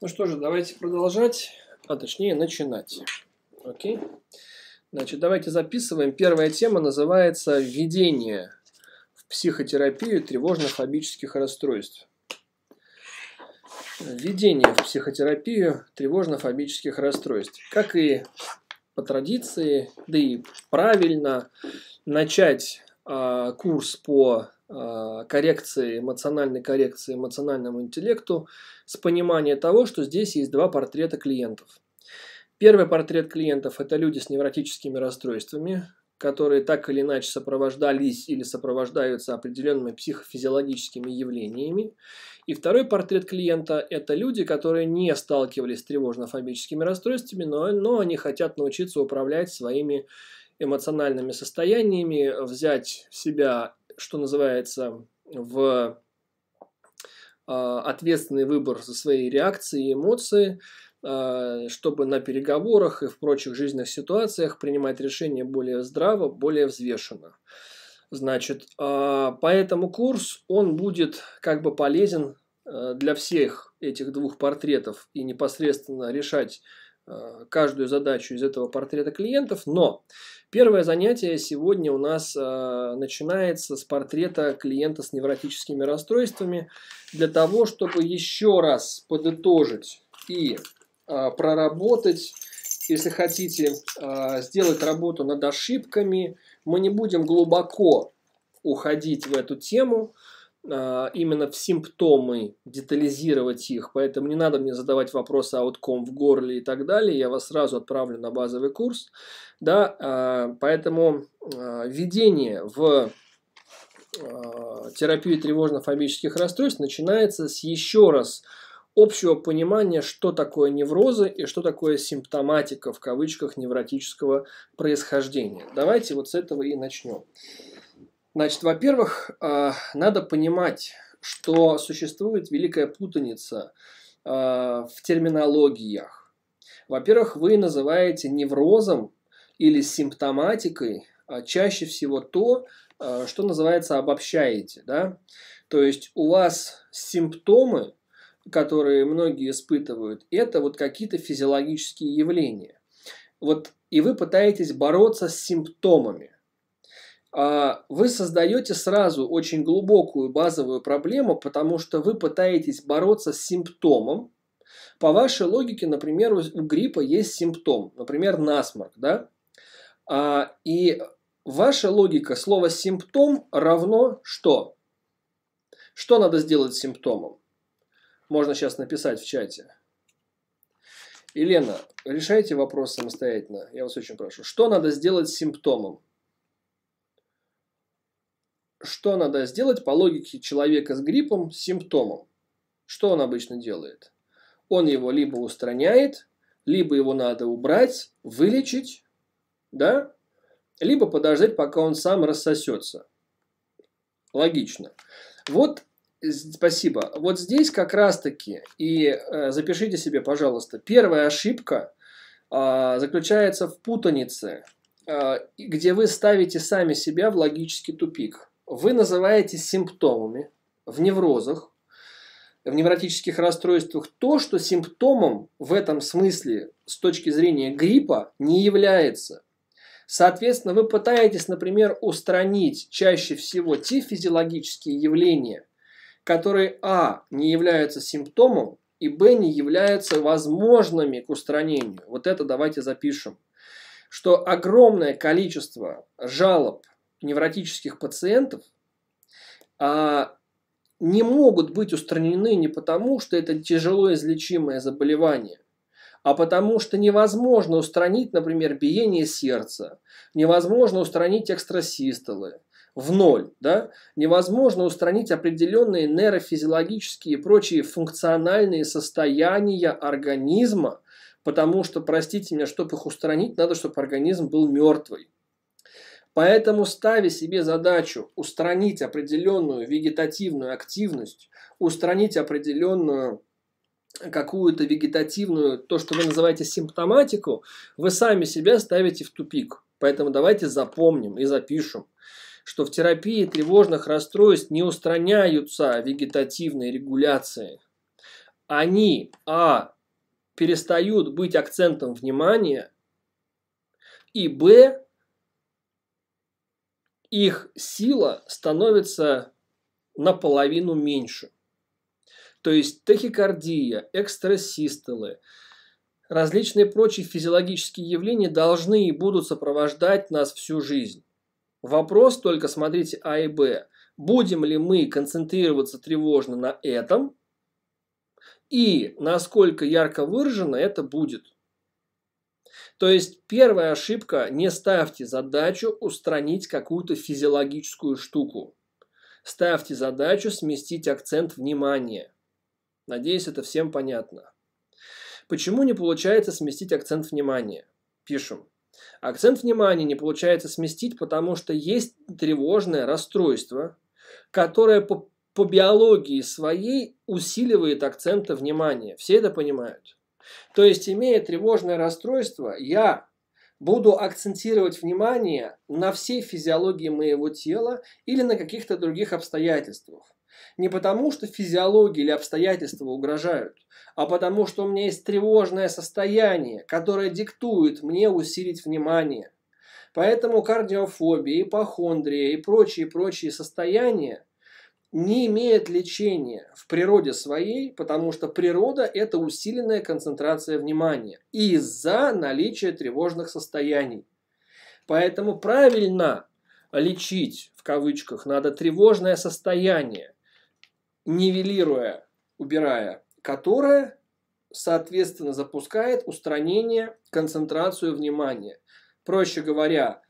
Ну что же, давайте продолжать, а точнее начинать. Окей? Значит, давайте записываем. Первая тема называется «Введение в психотерапию тревожно-фобических расстройств». Введение в психотерапию тревожно-фобических расстройств. Как и по традиции, да и правильно начать э, курс по Э, коррекции, эмоциональной коррекции эмоциональному интеллекту с пониманием того, что здесь есть два портрета клиентов. Первый портрет клиентов – это люди с невротическими расстройствами, которые так или иначе сопровождались или сопровождаются определенными психофизиологическими явлениями. И второй портрет клиента – это люди, которые не сталкивались с тревожно-фобическими расстройствами, но, но они хотят научиться управлять своими эмоциональными состояниями, взять в себя что называется, в а, ответственный выбор за свои реакции и эмоции, а, чтобы на переговорах и в прочих жизненных ситуациях принимать решения более здраво, более взвешенно. Значит, а, поэтому курс, он будет как бы полезен для всех этих двух портретов и непосредственно решать Э, каждую задачу из этого портрета клиентов, но первое занятие сегодня у нас э, начинается с портрета клиента с невротическими расстройствами для того, чтобы еще раз подытожить и э, проработать, если хотите, сделать работу над ошибками. Мы не будем глубоко уходить в эту тему, а, именно в симптомы, детализировать их. Поэтому не надо мне задавать вопросы о вот ком в горле и так далее. Я вас сразу отправлю на базовый курс. Да, а, поэтому а, введение в терапию тревожно-фобических расстройств начинается с еще раз общего понимания, что такое неврозы и что такое симптоматика в кавычках невротического происхождения. Давайте вот с этого и начнем. Значит, во-первых, а, надо понимать, что существует великая путаница а, в терминологиях. Во-первых, вы называете неврозом или симптоматикой а, чаще всего то, что называется обобщаете. Да? То есть у вас симптомы, которые многие испытывают, это вот какие-то физиологические явления. Вот, и вы пытаетесь бороться с симптомами. А, вы создаете сразу очень глубокую базовую проблему, потому что вы пытаетесь бороться с симптомом. По вашей логике, например, у гриппа есть симптом, например, насморк, да? А, и ваша логика, слово симптом равно что? Что надо сделать с симптомом? Можно сейчас написать в чате. Елена, решайте вопрос самостоятельно. Я вас очень прошу. Что надо сделать с симптомом? что надо сделать по логике человека с гриппом, с симптомом? Что он обычно делает? Он его либо устраняет, либо его надо убрать, вылечить, да? Либо подождать, пока он сам рассосется. Логично. Вот, спасибо. Вот здесь как раз-таки, и э, запишите себе, пожалуйста, первая ошибка э, заключается в путанице, э, где вы ставите сами себя в логический тупик вы называете симптомами в неврозах, в невротических расстройствах то, что симптомом в этом смысле с точки зрения гриппа не является. Соответственно, вы пытаетесь, например, устранить чаще всего те физиологические явления, которые а. не являются симптомом, и б. не являются возможными к устранению. Вот это давайте запишем. Что огромное количество жалоб невротических пациентов а, не могут быть устранены не потому, что это тяжело излечимое заболевание, а потому что невозможно устранить, например, биение сердца, невозможно устранить экстрасистолы в ноль, да? невозможно устранить определенные нейрофизиологические и прочие функциональные состояния организма, потому что, простите меня, чтобы их устранить, надо, чтобы организм был мертвый. Поэтому, ставя себе задачу устранить определенную вегетативную активность, устранить определенную какую-то вегетативную, то, что вы называете симптоматику, вы сами себя ставите в тупик. Поэтому давайте запомним и запишем, что в терапии тревожных расстройств не устраняются вегетативные регуляции. Они, а, перестают быть акцентом внимания, и, б, их сила становится наполовину меньше. То есть тахикардия, экстрасистолы, различные прочие физиологические явления должны и будут сопровождать нас всю жизнь. Вопрос только, смотрите, А и Б. Будем ли мы концентрироваться тревожно на этом и насколько ярко выражено это будет – то есть первая ошибка – не ставьте задачу устранить какую-то физиологическую штуку. Ставьте задачу сместить акцент внимания. Надеюсь, это всем понятно. Почему не получается сместить акцент внимания? Пишем. Акцент внимания не получается сместить, потому что есть тревожное расстройство, которое по, по биологии своей усиливает акцента внимания. Все это понимают. То есть, имея тревожное расстройство, я буду акцентировать внимание на всей физиологии моего тела или на каких-то других обстоятельствах. Не потому, что физиология или обстоятельства угрожают, а потому, что у меня есть тревожное состояние, которое диктует мне усилить внимание. Поэтому кардиофобия, ипохондрия и прочие-прочие состояния не имеет лечения в природе своей, потому что природа – это усиленная концентрация внимания из-за наличия тревожных состояний. Поэтому правильно лечить, в кавычках, надо тревожное состояние, нивелируя, убирая, которое, соответственно, запускает устранение, концентрацию внимания. Проще говоря,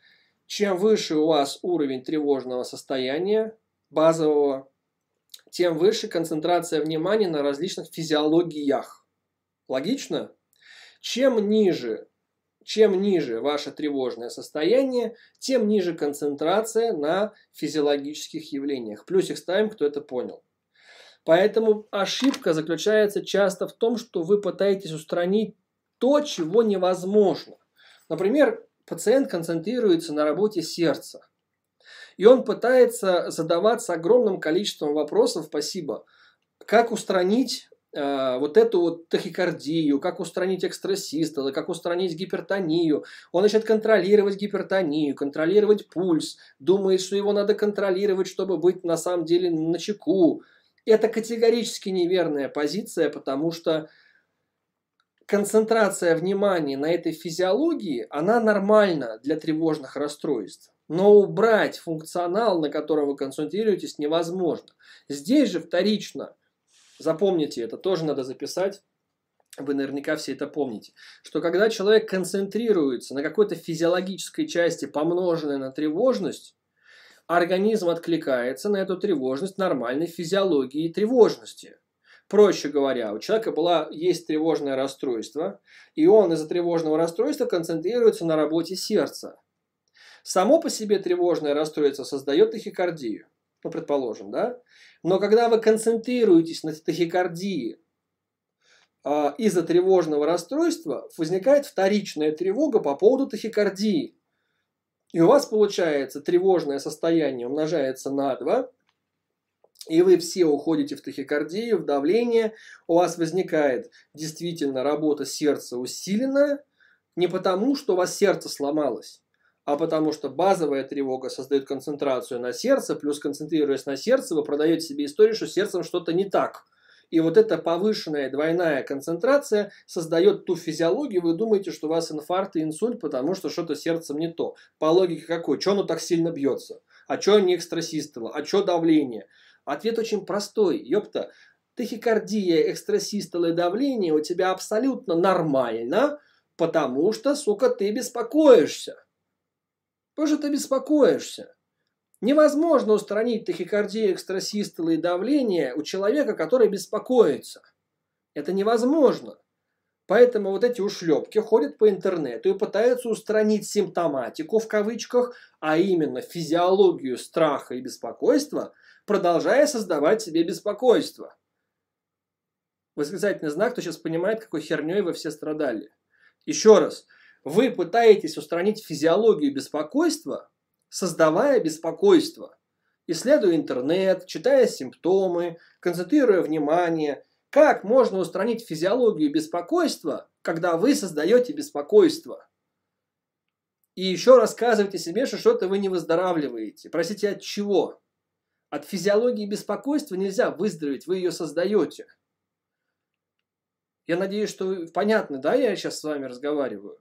чем выше у вас уровень тревожного состояния, базового, тем выше концентрация внимания на различных физиологиях. Логично? Чем ниже, чем ниже ваше тревожное состояние, тем ниже концентрация на физиологических явлениях. Плюсик ставим, кто это понял. Поэтому ошибка заключается часто в том, что вы пытаетесь устранить то, чего невозможно. Например, пациент концентрируется на работе сердца. И он пытается задаваться огромным количеством вопросов, спасибо, как устранить э, вот эту вот тахикардию, как устранить экстрасистола, как устранить гипертонию. Он начинает контролировать гипертонию, контролировать пульс, думает, что его надо контролировать, чтобы быть на самом деле на чеку. Это категорически неверная позиция, потому что концентрация внимания на этой физиологии, она нормальна для тревожных расстройств. Но убрать функционал, на который вы консультируетесь, невозможно. Здесь же вторично, запомните это, тоже надо записать, вы наверняка все это помните, что когда человек концентрируется на какой-то физиологической части, помноженной на тревожность, организм откликается на эту тревожность нормальной физиологии тревожности. Проще говоря, у человека была, есть тревожное расстройство, и он из-за тревожного расстройства концентрируется на работе сердца. Само по себе тревожное расстройство создает тахикардию, ну, предположим, да? Но когда вы концентрируетесь на тахикардии э, из-за тревожного расстройства, возникает вторичная тревога по поводу тахикардии. И у вас получается тревожное состояние умножается на 2, и вы все уходите в тахикардию, в давление, у вас возникает действительно работа сердца усиленная, не потому, что у вас сердце сломалось, а потому что базовая тревога создает концентрацию на сердце, плюс концентрируясь на сердце, вы продаете себе историю, что сердцем что-то не так. И вот эта повышенная двойная концентрация создает ту физиологию, вы думаете, что у вас инфаркт и инсульт, потому что что-то сердцем не то. По логике какой? Чего оно так сильно бьется? А что не экстрасистола? А что давление? Ответ очень простой. Ёпта, тахикардия, экстрасистола и давление у тебя абсолютно нормально, потому что, сука, ты беспокоишься. Что ты беспокоишься? Невозможно устранить тахикардию, экстрасистолы и давление у человека, который беспокоится. Это невозможно. Поэтому вот эти ушлепки ходят по интернету и пытаются устранить симптоматику в кавычках, а именно физиологию страха и беспокойства, продолжая создавать себе беспокойство. Восклицательный знак, кто сейчас понимает, какой херней вы все страдали. Еще раз – вы пытаетесь устранить физиологию беспокойства, создавая беспокойство. Исследуя интернет, читая симптомы, концентрируя внимание. Как можно устранить физиологию беспокойства, когда вы создаете беспокойство? И еще рассказывайте себе, что что-то вы не выздоравливаете. Простите, от чего? От физиологии беспокойства нельзя выздороветь, вы ее создаете. Я надеюсь, что понятно, да, я сейчас с вами разговариваю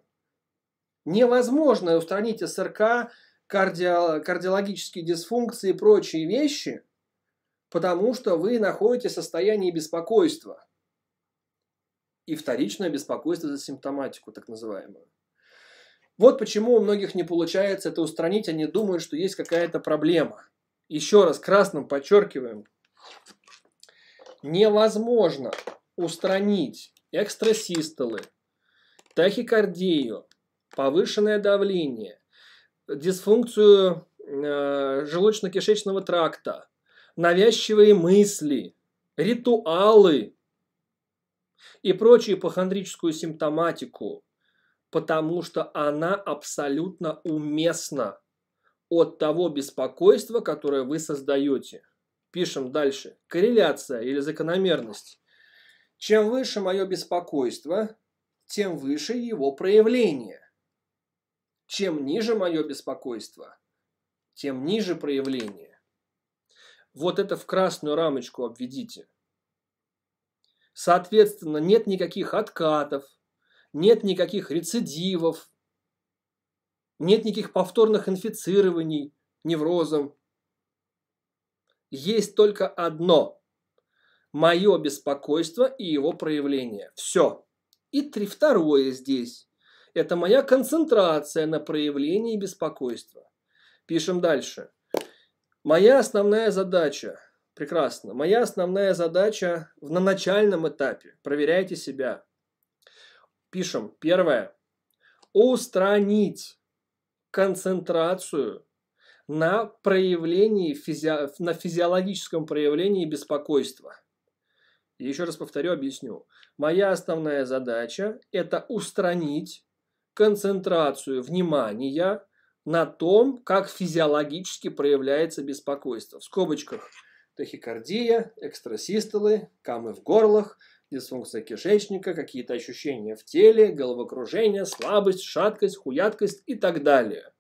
невозможно устранить СРК, кардио, кардиологические дисфункции и прочие вещи, потому что вы находитесь в состоянии беспокойства. И вторичное беспокойство за симптоматику, так называемую. Вот почему у многих не получается это устранить, они думают, что есть какая-то проблема. Еще раз красным подчеркиваем. Невозможно устранить экстрасистолы, тахикардию, повышенное давление, дисфункцию э, желудочно-кишечного тракта, навязчивые мысли, ритуалы и прочую ипохондрическую симптоматику, потому что она абсолютно уместна от того беспокойства, которое вы создаете. Пишем дальше. Корреляция или закономерность. Чем выше мое беспокойство, тем выше его проявление. Чем ниже мое беспокойство, тем ниже проявление. Вот это в красную рамочку обведите. Соответственно, нет никаких откатов, нет никаких рецидивов, нет никаких повторных инфицирований неврозом. Есть только одно – мое беспокойство и его проявление. Все. И три, второе здесь. Это моя концентрация на проявлении беспокойства. Пишем дальше. Моя основная задача. Прекрасно. Моя основная задача на начальном этапе. Проверяйте себя. Пишем. Первое. Устранить концентрацию на проявлении, физи... на физиологическом проявлении беспокойства. еще раз повторю, объясню. Моя основная задача – это устранить концентрацию внимания на том, как физиологически проявляется беспокойство. В скобочках тахикардия, экстрасистолы, камы в горлах, дисфункция кишечника, какие-то ощущения в теле, головокружение, слабость, шаткость, хуяткость и так далее.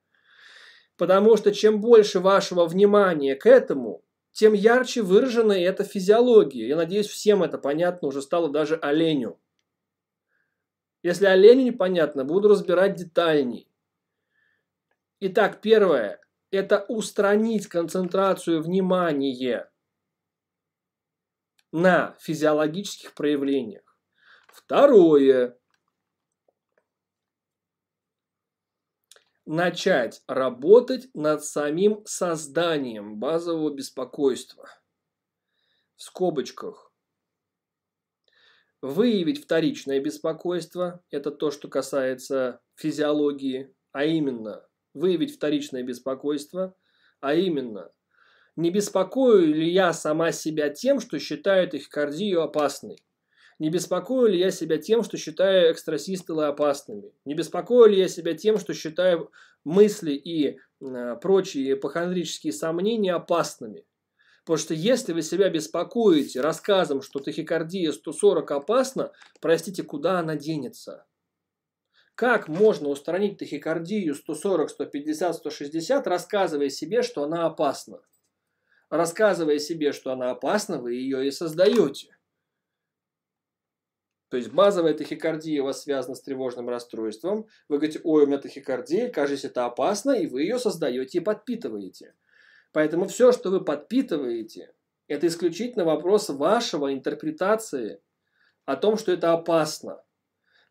Потому что чем больше вашего внимания к этому, тем ярче выражена эта физиология. Я надеюсь, всем это понятно уже стало даже оленю. Если оленю непонятно, буду разбирать детальней. Итак, первое – это устранить концентрацию внимания на физиологических проявлениях. Второе – начать работать над самим созданием базового беспокойства. В скобочках выявить вторичное беспокойство, это то, что касается физиологии, а именно выявить вторичное беспокойство, а именно не беспокою ли я сама себя тем, что считаю тахикардию опасной? Не беспокою ли я себя тем, что считаю экстрасистолы опасными? Не беспокою ли я себя тем, что считаю мысли и э, прочие похондрические сомнения опасными? Потому что если вы себя беспокоите рассказом, что тахикардия 140 опасна, простите, куда она денется? Как можно устранить тахикардию 140, 150, 160, рассказывая себе, что она опасна? Рассказывая себе, что она опасна, вы ее и создаете. То есть базовая тахикардия у вас связана с тревожным расстройством. Вы говорите, ой, у меня тахикардия, кажется, это опасно, и вы ее создаете и подпитываете. Поэтому все, что вы подпитываете, это исключительно вопрос вашего интерпретации о том, что это опасно.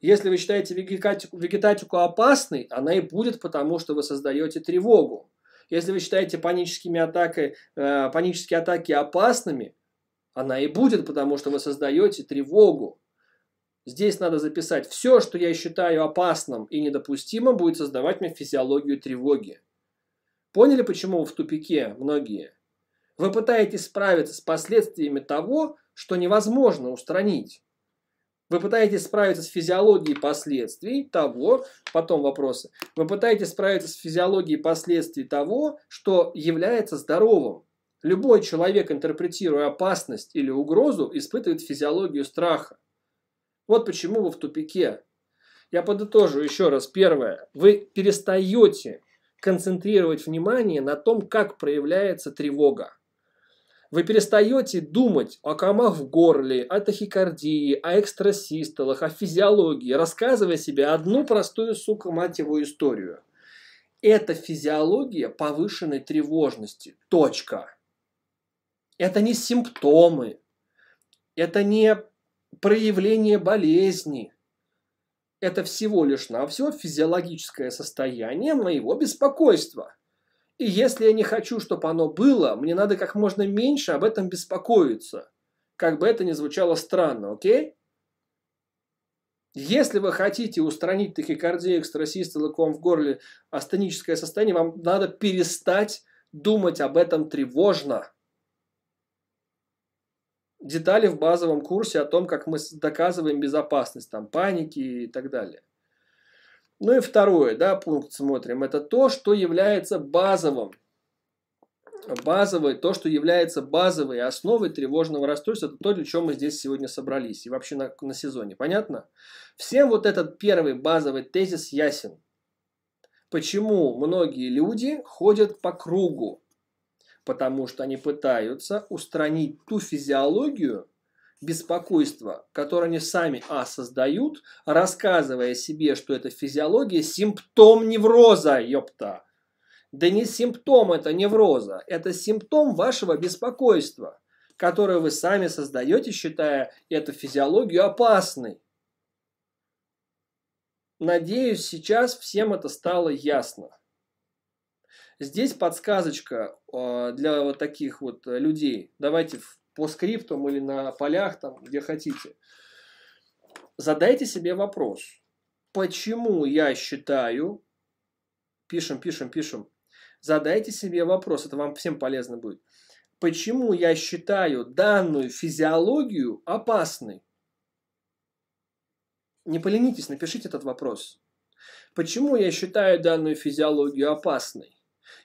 Если вы считаете вегетатику, вегетатику опасной, она и будет потому, что вы создаете тревогу. Если вы считаете паническими атакой, э, панические атаки опасными, она и будет потому, что вы создаете тревогу. Здесь надо записать, все, что я считаю опасным и недопустимым, будет создавать мне физиологию тревоги. Поняли, почему вы в тупике многие? Вы пытаетесь справиться с последствиями того, что невозможно устранить. Вы пытаетесь справиться с физиологией последствий того, потом вопросы. Вы пытаетесь справиться с физиологией последствий того, что является здоровым. Любой человек, интерпретируя опасность или угрозу, испытывает физиологию страха. Вот почему вы в тупике. Я подытожу еще раз. Первое. Вы перестаете концентрировать внимание на том, как проявляется тревога. Вы перестаете думать о комах в горле, о тахикардии, о экстрасистолах, о физиологии, рассказывая себе одну простую, сука, мать его, историю. Это физиология повышенной тревожности. Точка. Это не симптомы. Это не проявление болезни. Это всего лишь навсего физиологическое состояние моего беспокойства. И если я не хочу, чтобы оно было, мне надо как можно меньше об этом беспокоиться. Как бы это ни звучало странно, окей? Если вы хотите устранить тахикардию, экстрасистолы, ком в горле, астеническое состояние, вам надо перестать думать об этом тревожно детали в базовом курсе о том, как мы доказываем безопасность, там, паники и так далее. Ну и второе, да, пункт смотрим, это то, что является базовым. базовый, то, что является базовой основой тревожного расстройства, это то, для чего мы здесь сегодня собрались и вообще на, на сезоне. Понятно? Всем вот этот первый базовый тезис ясен. Почему многие люди ходят по кругу? потому что они пытаются устранить ту физиологию беспокойства, которое они сами, а, создают, рассказывая себе, что это физиология, симптом невроза, ёпта. Да не симптом это невроза, это симптом вашего беспокойства, которое вы сами создаете, считая эту физиологию опасной. Надеюсь, сейчас всем это стало ясно. Здесь подсказочка э, для вот таких вот э, людей. Давайте по скриптам или на полях, там, где хотите. Задайте себе вопрос. Почему я считаю... Пишем, пишем, пишем. Задайте себе вопрос. Это вам всем полезно будет. Почему я считаю данную физиологию опасной? Не поленитесь, напишите этот вопрос. Почему я считаю данную физиологию опасной?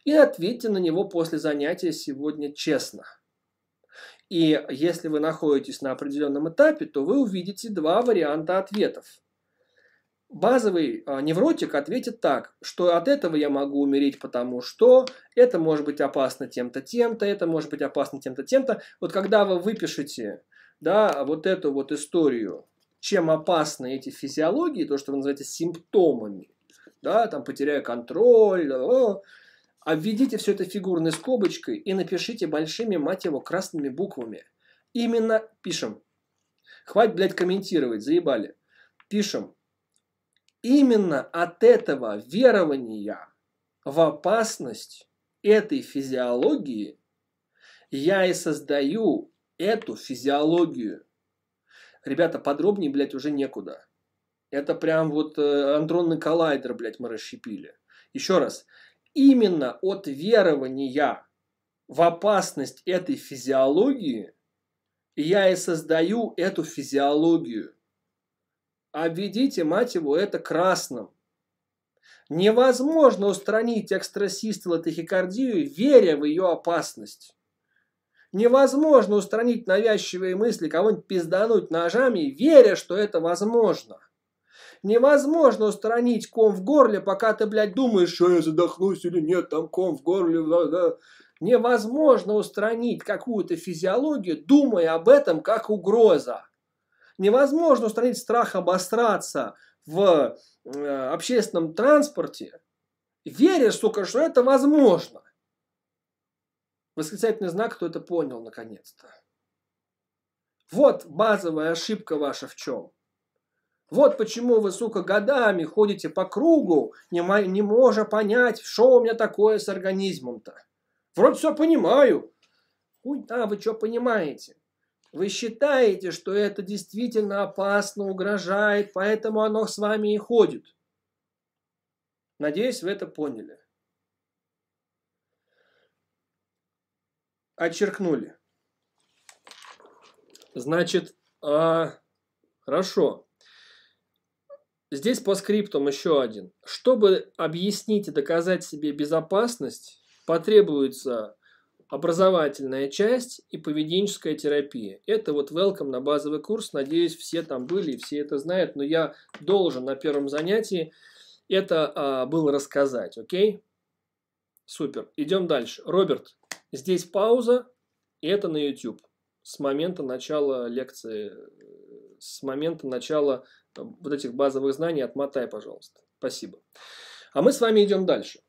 И ответьте на него после занятия сегодня честно. И если вы находитесь на определенном этапе, то вы увидите два варианта ответов. Базовый а, невротик ответит так, что от этого я могу умереть, потому что это может быть опасно тем-то, тем-то, это может быть опасно тем-то, тем-то. Вот когда вы выпишете да, вот эту вот историю, чем опасны эти физиологии, то, что вы называете симптомами, да, там потеряю контроль, Обведите все это фигурной скобочкой и напишите большими, мать его, красными буквами. Именно пишем. Хватит, блядь, комментировать, заебали. Пишем. Именно от этого верования в опасность этой физиологии я и создаю эту физиологию. Ребята, подробнее, блядь, уже некуда. Это прям вот э, андронный коллайдер, блядь, мы расщепили. Еще раз именно от верования в опасность этой физиологии я и создаю эту физиологию. Обведите, мать его, это красным. Невозможно устранить экстрасистолотахикардию, веря в ее опасность. Невозможно устранить навязчивые мысли, кого-нибудь пиздануть ножами, веря, что это возможно. Невозможно устранить ком в горле, пока ты, блядь, думаешь, что «Э, я задохнусь или нет, там ком в горле, да, да. Невозможно устранить какую-то физиологию, думая об этом как угроза. Невозможно устранить страх обостраться в э, общественном транспорте, веря, сука, что это возможно. Восклицательный знак, кто это понял наконец-то. Вот базовая ошибка ваша в чем. Вот почему вы, сука, годами ходите по кругу, не, не можа понять, что у меня такое с организмом-то. Вроде все понимаю. Хуй там, вы что понимаете? Вы считаете, что это действительно опасно, угрожает, поэтому оно с вами и ходит. Надеюсь, вы это поняли. Очеркнули. Значит, а, хорошо. Здесь по скриптам еще один. Чтобы объяснить и доказать себе безопасность, потребуется образовательная часть и поведенческая терапия. Это вот welcome на базовый курс. Надеюсь, все там были, все это знают, но я должен на первом занятии это а, было рассказать, окей? Супер. Идем дальше. Роберт, здесь пауза, и это на YouTube с момента начала лекции э, с момента начала э, вот этих базовых знаний отмотай, пожалуйста. Спасибо. А мы с вами идем дальше.